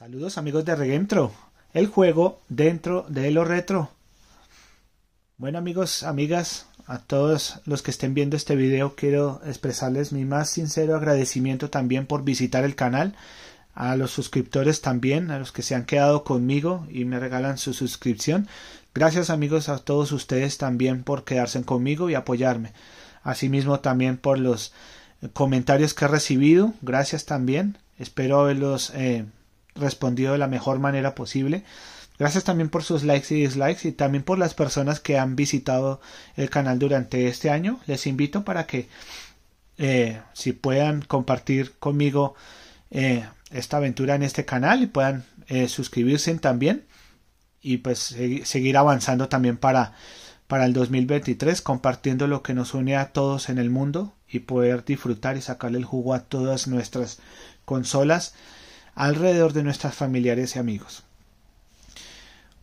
Saludos amigos de Regentro, el juego dentro de lo retro. Bueno amigos, amigas, a todos los que estén viendo este video quiero expresarles mi más sincero agradecimiento también por visitar el canal, a los suscriptores también, a los que se han quedado conmigo y me regalan su suscripción. Gracias amigos a todos ustedes también por quedarse conmigo y apoyarme. Asimismo también por los comentarios que he recibido. Gracias también. Espero haberlos eh, respondido de la mejor manera posible. Gracias también por sus likes y dislikes y también por las personas que han visitado el canal durante este año. Les invito para que eh, si puedan compartir conmigo eh, esta aventura en este canal y puedan eh, suscribirse también y pues seguir avanzando también para, para el 2023 compartiendo lo que nos une a todos en el mundo y poder disfrutar y sacarle el jugo a todas nuestras consolas alrededor de nuestras familiares y amigos.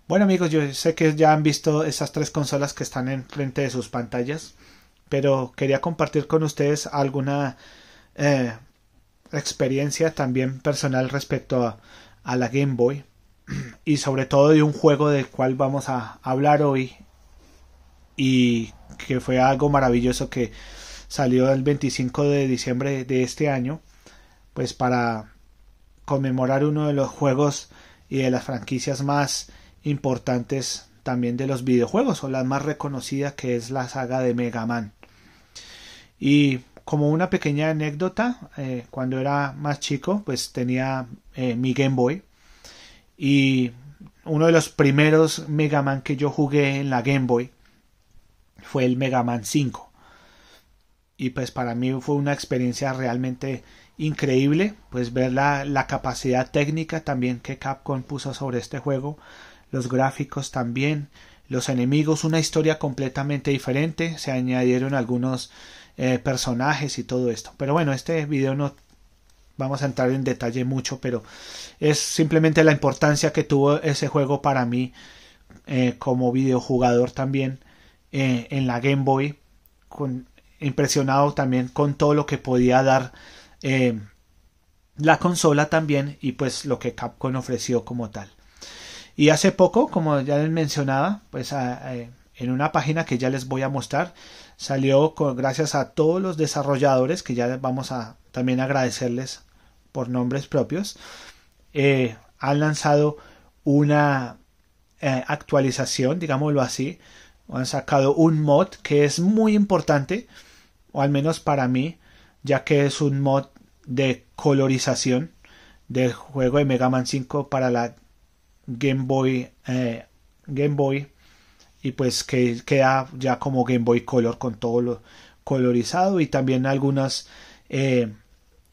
Bueno amigos, yo sé que ya han visto esas tres consolas que están enfrente de sus pantallas, pero quería compartir con ustedes alguna eh, experiencia también personal respecto a, a la Game Boy y sobre todo de un juego del cual vamos a hablar hoy y que fue algo maravilloso que salió el 25 de diciembre de este año pues para conmemorar uno de los juegos y de las franquicias más importantes también de los videojuegos o la más reconocida que es la saga de Mega Man. Y como una pequeña anécdota, eh, cuando era más chico, pues tenía eh, mi Game Boy y uno de los primeros Mega Man que yo jugué en la Game Boy fue el Mega Man 5. Y pues para mí fue una experiencia realmente increíble, pues ver la, la, capacidad técnica también que Capcom puso sobre este juego, los gráficos también, los enemigos, una historia completamente diferente, se añadieron algunos eh, personajes y todo esto. Pero bueno, este video no vamos a entrar en detalle mucho, pero es simplemente la importancia que tuvo ese juego para mí eh, como videojugador también eh, en la Game Boy, impresionado también con todo lo que podía dar eh, la consola también y pues lo que Capcom ofreció como tal. Y hace poco, como ya les mencionaba, pues en una página que ya les voy a mostrar, salió con, gracias a todos los desarrolladores que ya vamos a también agradecerles por nombres propios, eh, han lanzado una eh, actualización, digámoslo así, han sacado un mod que es muy importante, o al menos para mí, ya que es un mod de colorización del juego de Mega Man 5 para la Game Boy eh, Game Boy y pues que queda ya como Game Boy Color con todo lo colorizado y también algunas eh,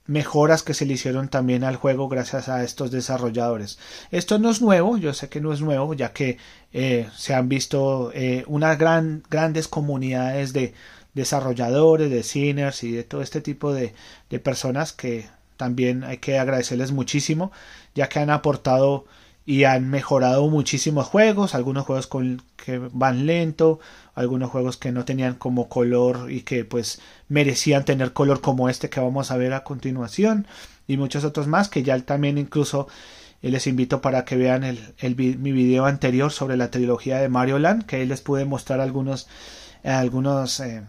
mejoras que se le hicieron también al juego gracias a estos desarrolladores. Esto no es nuevo, yo sé que no es nuevo, ya que eh, se han visto unas gran, grandes comunidades de desarrolladores, de designers y de todo este tipo de, de personas que también hay que agradecerles muchísimo, ya que han aportado y han mejorado muchísimos juegos, algunos juegos con, que van lento, algunos juegos que no tenían como color y que pues merecían tener color como este que vamos a ver a continuación y muchos otros más que ya también incluso eh, les invito para que vean el, mi video anterior sobre la trilogía de Mario Land que ahí les pude mostrar algunos, eh, algunos eh,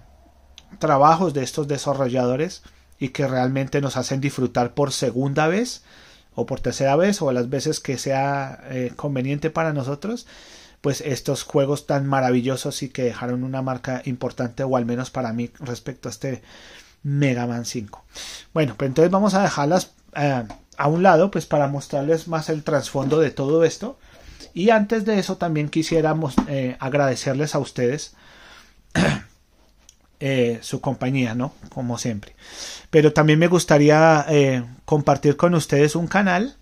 trabajos de estos desarrolladores y que realmente nos hacen disfrutar por segunda vez o por tercera vez o las veces que sea eh, conveniente para nosotros pues estos juegos tan maravillosos y que dejaron una marca importante o al menos para mí respecto a este Mega Man 5 bueno pues entonces vamos a dejarlas eh, a un lado pues para mostrarles más el trasfondo de todo esto y antes de eso también quisiéramos eh, agradecerles a ustedes Eh, su compañía, ¿no? Como siempre. Pero también me gustaría eh, compartir con ustedes un canal,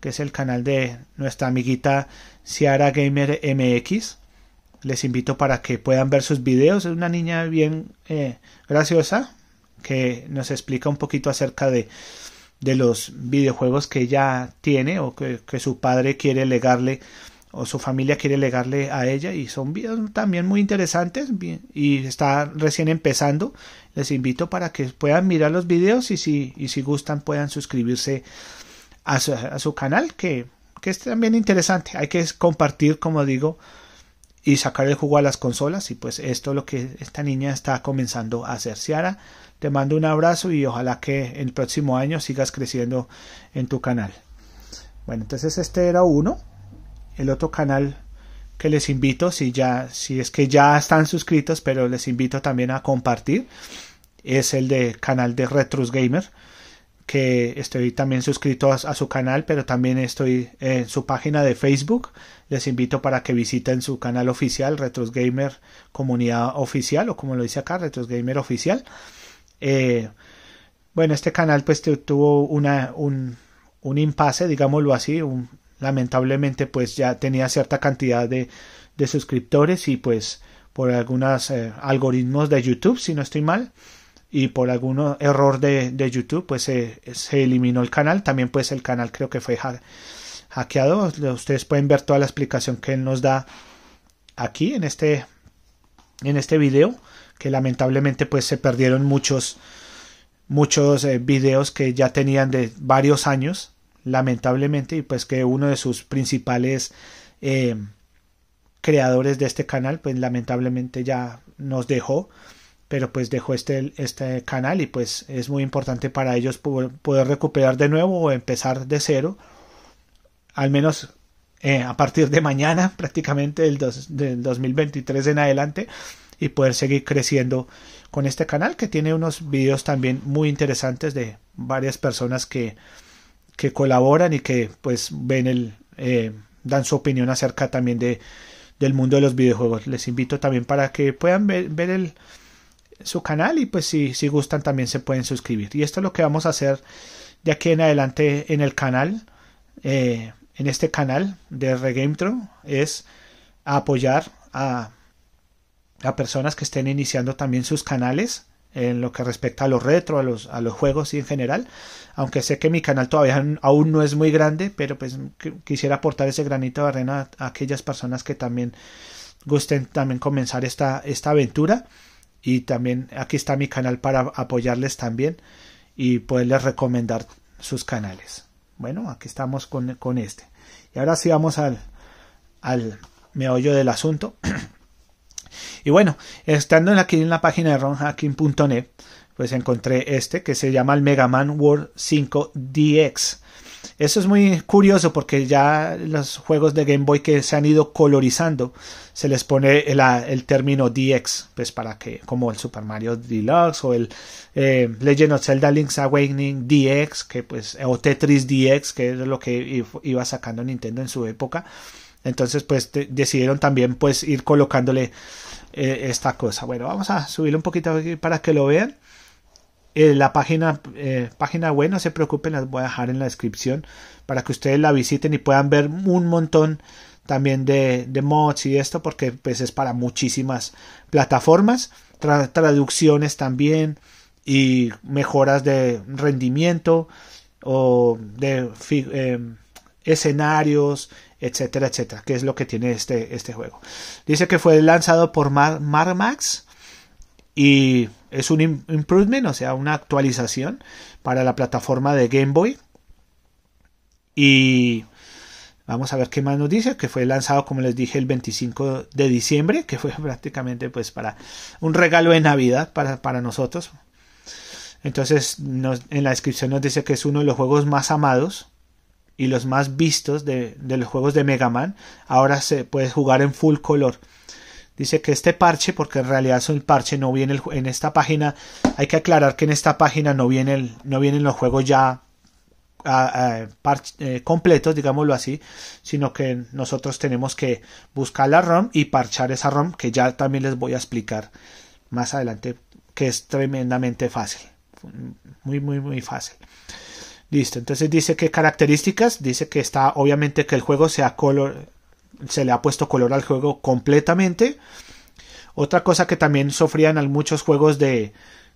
que es el canal de nuestra amiguita Ciara Gamer MX. Les invito para que puedan ver sus videos. Es una niña bien eh, graciosa que nos explica un poquito acerca de, de los videojuegos que ella tiene o que, que su padre quiere legarle o su familia quiere legarle a ella y son videos también muy interesantes y está recién empezando. Les invito para que puedan mirar los videos y si, si gustan puedan suscribirse a su, canal que, que, es también interesante. Hay que compartir, como digo, y sacar el jugo a las consolas y pues esto es lo que esta niña está comenzando a hacer. Ciara, te mando un abrazo y ojalá que el próximo año sigas creciendo en tu canal. Bueno, entonces este era uno el otro canal que les invito, si ya, si es que ya están suscritos, pero les invito también a compartir, es el de canal de Retros Gamer, que estoy también suscrito a, su canal, pero también estoy en su página de Facebook. Les invito para que visiten su canal oficial, Retros Gamer Comunidad Oficial, o como lo dice acá, Retros Gamer Oficial. Eh, bueno, este canal pues tuvo una, un, un impasse, digámoslo así, un, lamentablemente pues ya tenía cierta cantidad de, suscriptores y pues por algunos eh, algoritmos de YouTube, si no estoy mal, y por algún error de, YouTube, pues se, eliminó el canal. También pues el canal creo que fue hackeado. Ustedes pueden ver toda la explicación que él nos da aquí en este, en este video, que lamentablemente pues se perdieron muchos, muchos eh, videos que ya tenían de varios años lamentablemente, y pues que uno de sus principales eh, creadores de este canal, pues lamentablemente ya nos dejó, pero pues dejó este, este canal y pues es muy importante para ellos poder, recuperar de nuevo o empezar de cero, al menos eh, a partir de mañana prácticamente del, del 2023 en adelante y poder seguir creciendo con este canal que tiene unos videos también muy interesantes de varias personas que que colaboran y que pues ven el, eh, dan su opinión acerca también de, del mundo de los videojuegos. Les invito también para que puedan ver, el, su canal y pues si, si gustan también se pueden suscribir. Y esto es lo que vamos a hacer de aquí en adelante en el canal, eh, en este canal de regentro es apoyar a, a personas que estén iniciando también sus canales en lo que respecta a los retro, a los, a los juegos y en general, aunque sé que mi canal todavía aún no es muy grande, pero pues quisiera aportar ese granito de arena a, aquellas personas que también gusten también comenzar esta, esta aventura y también aquí está mi canal para apoyarles también y poderles recomendar sus canales. Bueno, aquí estamos con, con este. Y ahora sí vamos al, al meollo del asunto. Y bueno, estando aquí en la página de ronhacking.net, pues encontré este que se llama el Mega Man World 5 DX. Eso es muy curioso porque ya los juegos de Game Boy que se han ido colorizando se les pone el, ah, término DX, pues para que, como el Super Mario Deluxe o el eh, Legend of Zelda Link's Awakening DX, que pues, o Tetris DX, que es lo que iba sacando Nintendo en su época. Entonces, pues decidieron también pues ir colocándole eh, esta cosa. Bueno, vamos a subir un poquito aquí para que lo vean. Eh, la página, eh, página web, no se preocupen, las voy a dejar en la descripción para que ustedes la visiten y puedan ver un montón también de, mods y esto, porque pues es para muchísimas plataformas, traducciones también y mejoras de rendimiento o de escenarios etcétera, etcétera, que es lo que tiene este, este juego. Dice que fue lanzado por Marmax y es un improvement, o sea, una actualización para la plataforma de Game Boy. Y vamos a ver qué más nos dice, que fue lanzado, como les dije, el 25 de diciembre, que fue prácticamente pues para un regalo de Navidad para, nosotros. Entonces, en la descripción nos dice que es uno de los juegos más amados y los más vistos de, los juegos de Mega Man, ahora se puede jugar en full color. Dice que este parche, porque en realidad es un parche, no viene en esta página. Hay que aclarar que en esta página no, viene no vienen los juegos ya eh, completos, digámoslo así, sino que nosotros tenemos que buscar la ROM y parchar esa ROM, que ya también les voy a explicar más adelante, que es tremendamente fácil. Muy, muy, muy fácil. Listo, entonces dice que características, dice que está obviamente que el juego sea color, se le ha puesto color al juego completamente. Otra cosa que también sufrían muchos juegos de,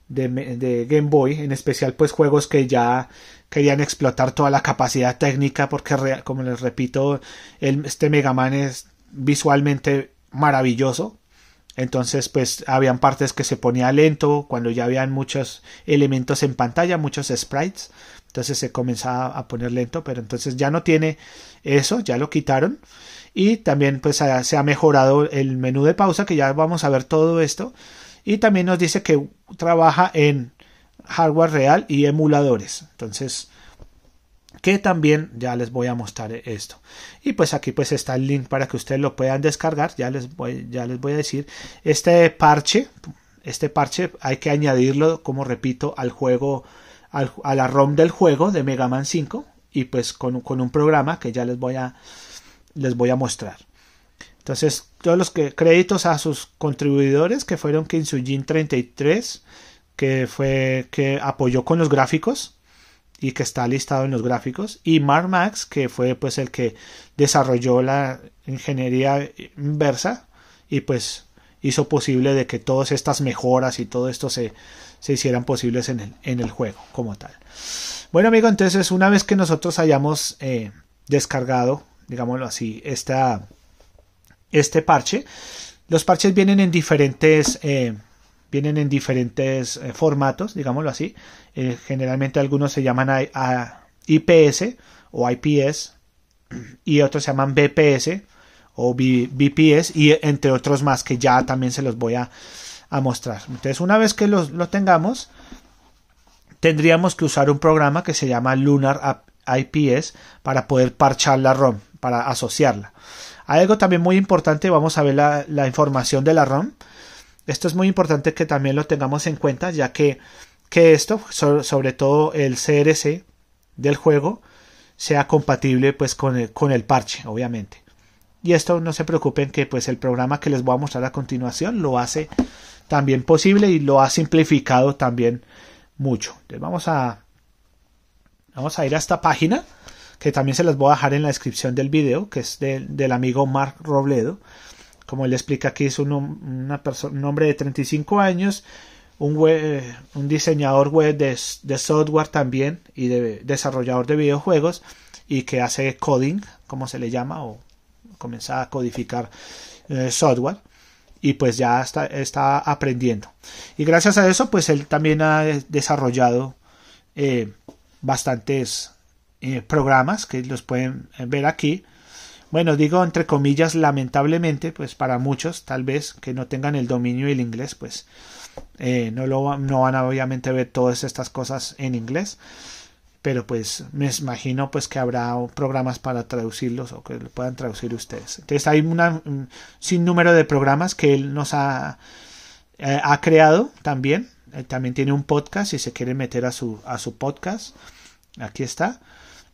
Game Boy, en especial pues juegos que ya querían explotar toda la capacidad técnica porque como les repito, el, este Mega Man es visualmente maravilloso. Entonces, pues habían partes que se ponía lento cuando ya habían muchos elementos en pantalla, muchos sprites. Entonces se comenzaba a poner lento, pero entonces ya no tiene eso, ya lo quitaron. Y también pues se ha mejorado el menú de pausa, que ya vamos a ver todo esto. Y también nos dice que trabaja en hardware real y emuladores. Entonces, que también ya les voy a mostrar esto. Y pues aquí pues está el link para que ustedes lo puedan descargar. Ya les voy, ya les voy a decir. Este parche, este parche hay que añadirlo, como repito, al juego a la ROM del juego de Mega Man 5 y pues con, un programa que ya les voy a les voy a mostrar. Entonces, todos los que, créditos a sus contribuidores que fueron Kinsujin 33 que fue que apoyó con los gráficos y que está listado en los gráficos y Marmax. Max que fue pues el que desarrolló la ingeniería inversa y pues hizo posible de que todas estas mejoras y todo esto se, se hicieran posibles en el, en el, juego como tal. Bueno amigo, entonces una vez que nosotros hayamos eh, descargado, digámoslo así, esta, este parche, los parches vienen en diferentes... Eh, vienen en diferentes eh, formatos, digámoslo así. generalmente algunos se llaman IPS o IPS y otros se llaman BPS o BPS y entre otros más que ya también se los voy a, mostrar. Entonces una vez que los, lo tengamos tendríamos que usar un programa que se llama Lunar IPS para poder parchar la ROM, para asociarla. algo también muy importante, vamos a ver la, información de la ROM. Esto es muy importante que también lo tengamos en cuenta ya que, que esto, sobre todo el CRC del juego, sea compatible pues con el parche, obviamente y esto no se preocupen que pues el programa que les voy a mostrar a continuación lo hace también posible y lo ha simplificado también mucho. Entonces vamos a vamos a ir a esta página que también se las voy a dejar en la descripción del video, que es del amigo Mark Robledo. Como él explica aquí, es un, hombre de 35 años, un, un diseñador web de, de, software también y de, desarrollador de videojuegos y que hace coding, como se le llama, o comenzar a codificar eh, software y pues ya está, está, aprendiendo. Y gracias a eso, pues él también ha desarrollado eh, bastantes eh, programas que los pueden ver aquí. Bueno, digo entre comillas, lamentablemente, pues para muchos, tal vez que no tengan el dominio del inglés, pues no, lo, no van a obviamente ver todas estas cosas en inglés pero pues me imagino pues que habrá programas para traducirlos o que lo puedan traducir ustedes. Entonces hay una, un sinnúmero de programas que él nos ha, eh, ha creado también. Él también tiene un podcast si se quiere meter a su, a su podcast. Aquí está.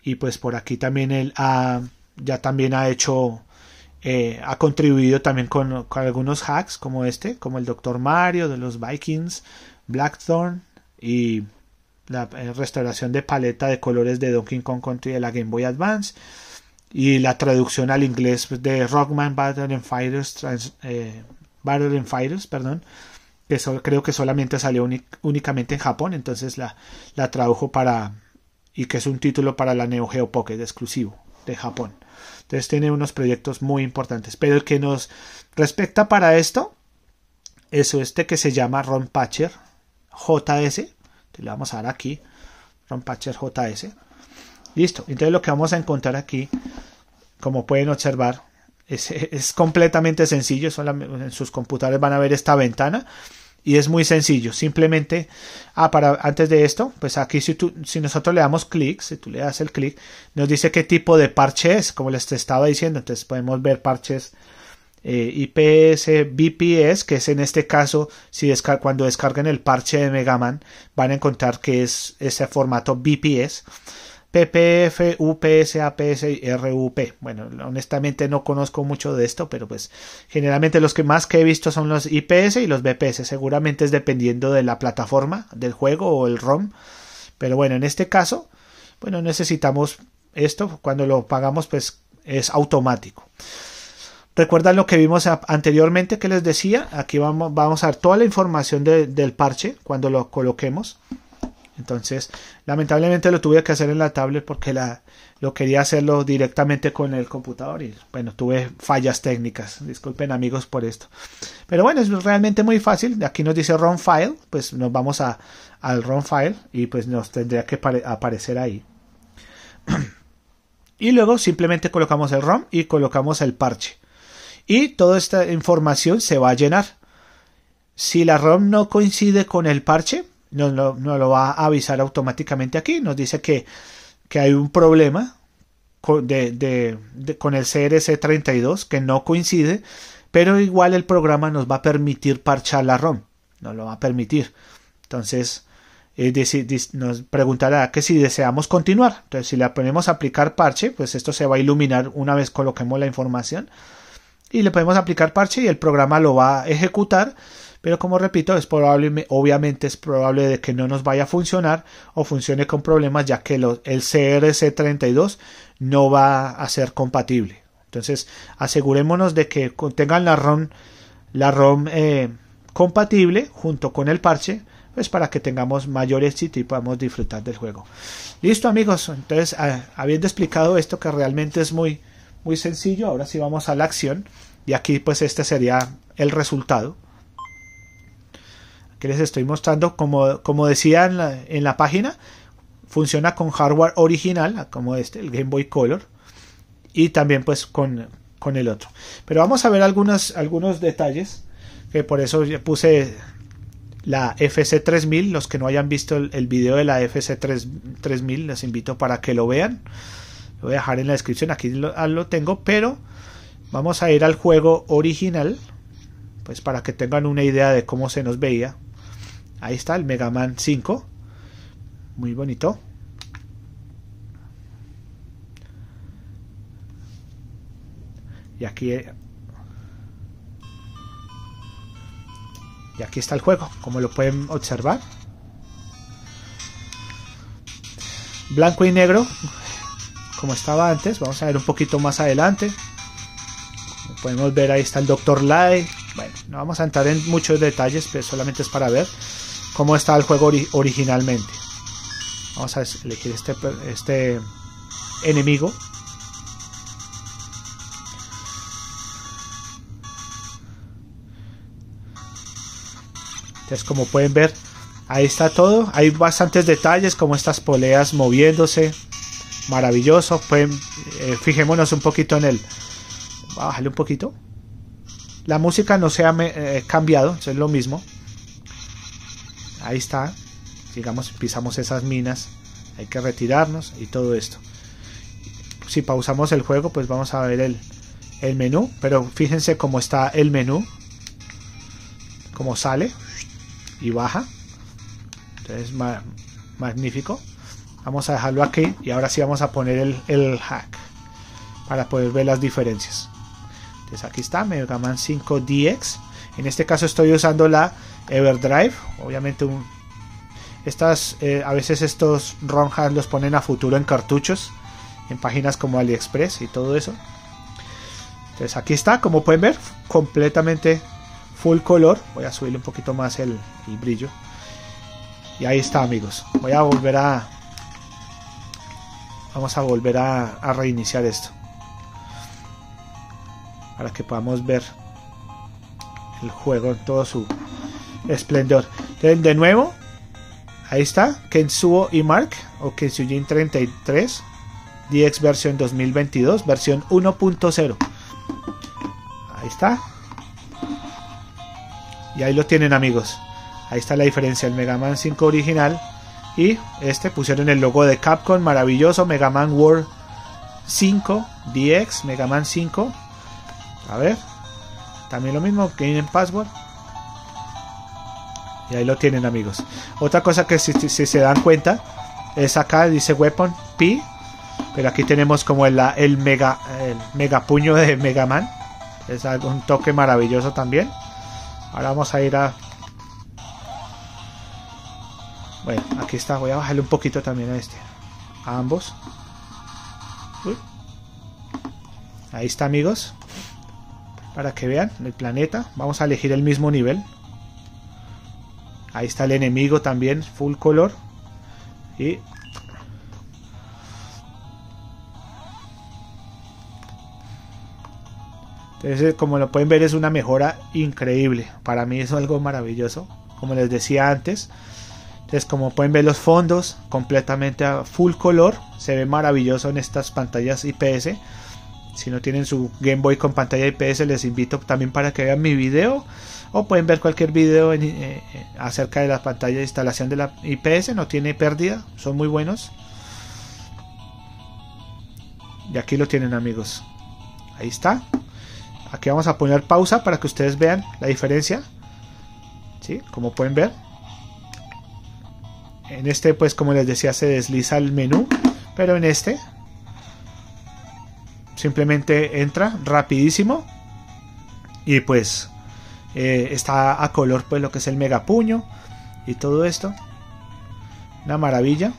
Y pues por aquí también él ha, ya también ha hecho, eh, ha contribuido también con, algunos hacks como este, como el Dr. Mario de los Vikings, Blackthorn y la eh, restauración de paleta de colores de Donkey Kong Country de la Game Boy Advance y la traducción al inglés de Rockman Battle and Fighters, eh, Battle and Fighters perdón, que creo que solamente salió únicamente en Japón, entonces la, la tradujo para y que es un título para la Neo Geo Pocket exclusivo de Japón. Entonces tiene unos proyectos muy importantes, pero el que nos respecta para esto es este que se llama Ron Patcher JS le vamos a dar aquí, Rompacher JS. Listo, entonces lo que vamos a encontrar aquí, como pueden observar, es, es completamente sencillo, solamente en sus computadores van a ver esta ventana y es muy sencillo, simplemente, ah, para, antes de esto, pues aquí si, tú, si nosotros le damos clic, si tú le das el clic, nos dice qué tipo de parche es, como les estaba diciendo, entonces podemos ver parches eh, IPS BPS, que es en este caso, si cuando descarguen el parche de Megaman, van a encontrar que es ese formato BPS. PPF, UPS, APS y RUP. Bueno, honestamente no conozco mucho de esto, pero pues generalmente los que más que he visto son los IPS y los BPS. Seguramente es dependiendo de la plataforma del juego o el ROM. Pero bueno, en este caso, bueno, necesitamos esto. Cuando lo pagamos, pues es automático. Recuerdan lo que vimos anteriormente que les decía. Aquí vamos, a ver toda la información del parche cuando lo coloquemos. Entonces, lamentablemente lo tuve que hacer en la tablet porque la, lo quería hacerlo directamente con el computador y bueno, tuve fallas técnicas. Disculpen amigos por esto. Pero bueno, es realmente muy fácil. Aquí nos dice ROM file, pues nos vamos a, al ROM file y pues nos tendría que aparecer ahí. y luego simplemente colocamos el ROM y colocamos el parche y toda esta información se va a llenar. Si la ROM no coincide con el parche, nos no, lo va a avisar automáticamente aquí. Nos dice que, que hay un problema con, de, de, con el CRC32 que no coincide, pero igual el programa nos va a permitir parchar la ROM. Nos lo va a permitir. Entonces nos preguntará que si deseamos continuar. Entonces si le ponemos a aplicar parche, pues esto se va a iluminar una vez coloquemos la información y le podemos aplicar parche y el programa lo va a ejecutar. Pero como repito, es probable, obviamente es probable de que no nos vaya a funcionar o funcione con problemas ya que el CRC32 no va a ser compatible. Entonces asegurémonos de que tengan la ROM, la ROM eh, compatible junto con el parche pues para que tengamos mayor éxito y podamos disfrutar del juego. Listo amigos, entonces ah, habiendo explicado esto que realmente es muy muy sencillo. Ahora sí vamos a la acción. Y aquí pues este sería el resultado. que les estoy mostrando, como, como decía en la, página, funciona con hardware original, como este, el Game Boy Color. Y también pues con, con el otro. Pero vamos a ver algunos, algunos detalles. Que por eso puse la FC3000. Los que no hayan visto el, el video de la FC3000, les invito para que lo vean. Lo voy a dejar en la descripción, aquí ah, lo, tengo, pero vamos a ir al juego original, pues para que tengan una idea de cómo se nos veía. Ahí está el Mega Man 5, muy bonito. Y aquí eh, Y aquí está el juego, como lo pueden observar. Blanco y negro, como estaba antes. Vamos a ver un poquito más adelante. podemos ver, ahí está el Dr. Light. Bueno, no vamos a entrar en muchos detalles, pero solamente es para ver cómo está el juego originalmente. Vamos a elegir este, este enemigo. Entonces, como pueden ver, ahí está todo. Hay bastantes detalles, como estas poleas moviéndose, maravilloso, pues eh, fijémonos un poquito en él. bájale un poquito. La música no se ha eh, cambiado, es lo mismo. Ahí está. Digamos, pisamos esas minas. Hay que retirarnos y todo esto. Si pausamos el juego, pues vamos a ver el, el menú. Pero fíjense cómo está el menú. Cómo sale y baja. Entonces, magnífico. Vamos a dejarlo aquí y ahora sí vamos a poner el, hack para poder ver las diferencias. Entonces aquí está Mega Man 5 DX. En este caso estoy usando la Everdrive. Obviamente un, estas, eh, a veces estos ronjas los ponen a futuro en cartuchos, en páginas como AliExpress y todo eso. Entonces aquí está, como pueden ver, completamente full color. Voy a subirle un poquito más el brillo. Y ahí está amigos. Voy a volver a vamos a volver a, reiniciar esto para que podamos ver el juego en todo su esplendor. Entonces, de nuevo, ahí está, Kensuo y Mark, o Kensujin 33, DX versión 2022, versión 1.0. Ahí está. Y ahí lo tienen amigos. Ahí está la diferencia, el Mega Man 5 original y este pusieron el logo de Capcom, maravilloso, Mega Man World 5, DX, Mega Man 5. A ver, también lo mismo, Game Password. Y ahí lo tienen amigos. Otra cosa que si, se dan cuenta es acá, dice Weapon P. Pero aquí tenemos como el, mega, el mega puño de Mega Man. Es un toque maravilloso también. Ahora vamos a ir a bueno, aquí está. Voy a bajarle un poquito también a este. A ambos. Uy. Ahí está, amigos. Para que vean el planeta. Vamos a elegir el mismo nivel. Ahí está el enemigo también, full color. Y... Entonces, eh, como lo pueden ver, es una mejora increíble. Para mí es algo maravilloso. Como les decía antes, entonces como pueden ver los fondos completamente a full color. Se ve maravilloso en estas pantallas IPS. Si no tienen su Game Boy con pantalla IPS les invito también para que vean mi video. O pueden ver cualquier video eh, eh, acerca de la pantalla de instalación de la IPS. No tiene pérdida. Son muy buenos. Y aquí lo tienen amigos. Ahí está. Aquí vamos a poner pausa para que ustedes vean la diferencia. ¿Sí? Como pueden ver. En este, pues como les decía, se desliza el menú, pero en este simplemente entra rapidísimo y pues eh, está a color pues lo que es el megapuño y todo esto. Una maravilla.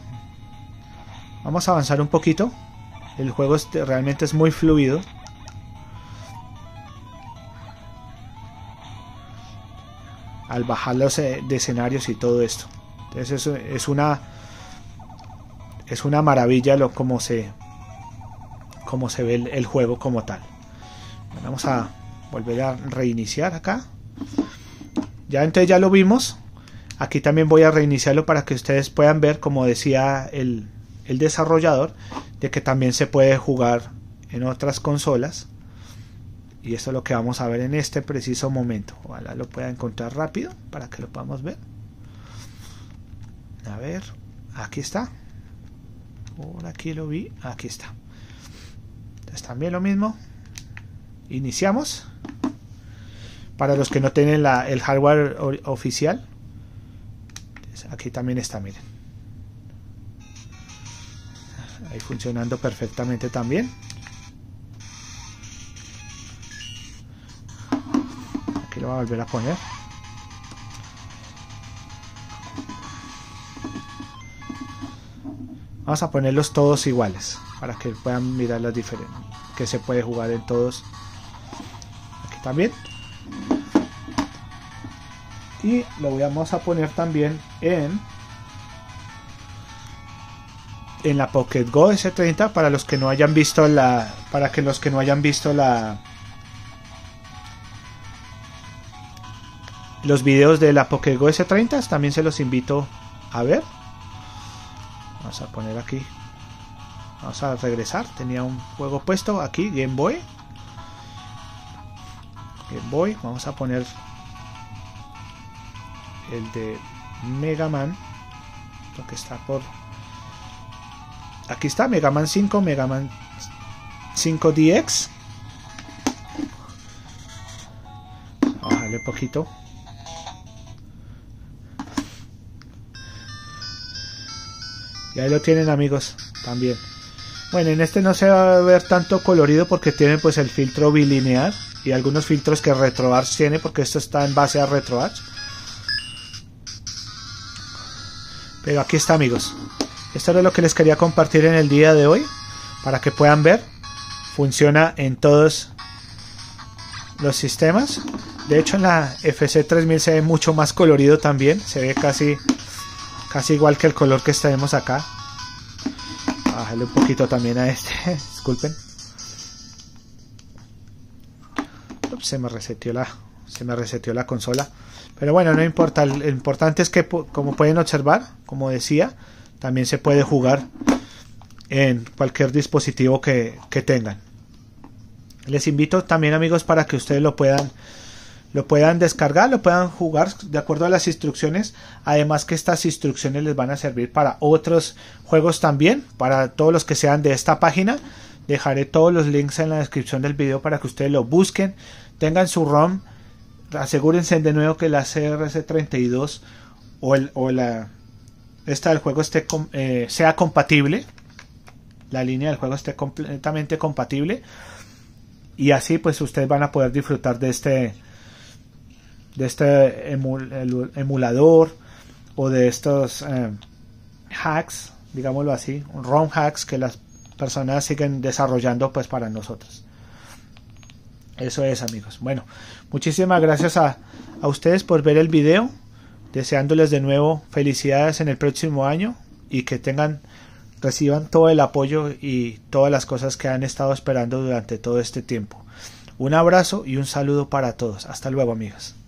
Vamos a avanzar un poquito. El juego realmente es muy fluido. Al bajar los eh, escenarios y todo esto. Entonces es, una es una maravilla lo como se como se ve el, juego como tal. Vamos a volver a reiniciar acá. Ya entonces ya lo vimos. Aquí también voy a reiniciarlo para que ustedes puedan ver, como decía el, el desarrollador, de que también se puede jugar en otras consolas. Y esto es lo que vamos a ver en este preciso momento. Ojalá lo pueda encontrar rápido para que lo podamos ver. A ver, aquí está. Por aquí lo vi, aquí está. Entonces también lo mismo. Iniciamos. Para los que no tienen el hardware oficial. aquí también está, miren. Ahí funcionando perfectamente también. Aquí lo voy a volver a poner. Vamos a ponerlos todos iguales para que puedan mirar las diferentes que se puede jugar en todos. Aquí también. Y lo vamos a poner también en en la Pocket Go S30 para los que no hayan visto la para que los que no hayan visto la los videos de la Pocket Go S30 también se los invito a ver Vamos a poner aquí. Vamos a regresar. Tenía un juego puesto aquí, Game Boy. Game Boy. Vamos a poner el de Mega Man. Porque está por... Aquí está Mega Man 5, Mega Man 5DX. Bájale poquito. ahí lo tienen amigos también. Bueno, en este no se va a ver tanto colorido porque tiene pues el filtro bilinear y algunos filtros que RetroArch tiene porque esto está en base a RetroArch. Pero aquí está amigos. Esto era lo que les quería compartir en el día de hoy para que puedan ver. Funciona en todos los sistemas. De hecho en la FC3000 se ve mucho más colorido también. Se ve casi casi igual que el color que tenemos acá. Bájale un poquito también a este, disculpen. se me reseteó la, se me la consola. Pero bueno, no importa, lo importante es que como pueden observar, como decía, también se puede jugar en cualquier dispositivo que, que tengan. Les invito también amigos para que ustedes lo puedan lo puedan descargar, lo puedan jugar de acuerdo a las instrucciones. Además que estas instrucciones les van a servir para otros juegos también, para todos los que sean de esta página. Dejaré todos los links en la descripción del video para que ustedes lo busquen, tengan su ROM, asegúrense de nuevo que la CRC32 o, o la esta del juego eh, sea compatible, la línea del juego esté completamente compatible y así pues ustedes van a poder disfrutar de este de este emulador o de estos eh, hacks, digámoslo así, ROM hacks que las personas siguen desarrollando pues para nosotros. Eso es amigos. Bueno, muchísimas gracias a, a ustedes por ver el video, deseándoles de nuevo felicidades en el próximo año y que tengan reciban todo el apoyo y todas las cosas que han estado esperando durante todo este tiempo. Un abrazo y un saludo para todos. Hasta luego amigos.